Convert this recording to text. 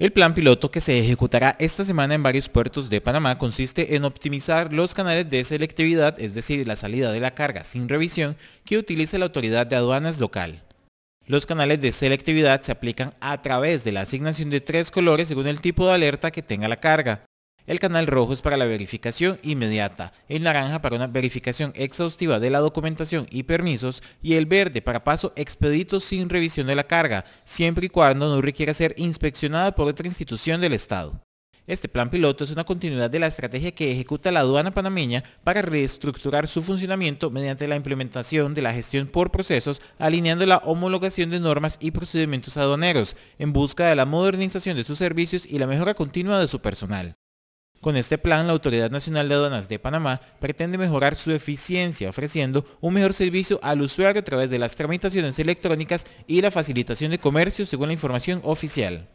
El plan piloto que se ejecutará esta semana en varios puertos de Panamá consiste en optimizar los canales de selectividad, es decir, la salida de la carga sin revisión que utiliza la autoridad de aduanas local. Los canales de selectividad se aplican a través de la asignación de tres colores según el tipo de alerta que tenga la carga. El canal rojo es para la verificación inmediata, el naranja para una verificación exhaustiva de la documentación y permisos y el verde para paso expedito sin revisión de la carga, siempre y cuando no requiera ser inspeccionada por otra institución del Estado. Este plan piloto es una continuidad de la estrategia que ejecuta la aduana panameña para reestructurar su funcionamiento mediante la implementación de la gestión por procesos, alineando la homologación de normas y procedimientos aduaneros, en busca de la modernización de sus servicios y la mejora continua de su personal. Con este plan, la Autoridad Nacional de Aduanas de Panamá pretende mejorar su eficiencia ofreciendo un mejor servicio al usuario a través de las tramitaciones electrónicas y la facilitación de comercio según la información oficial.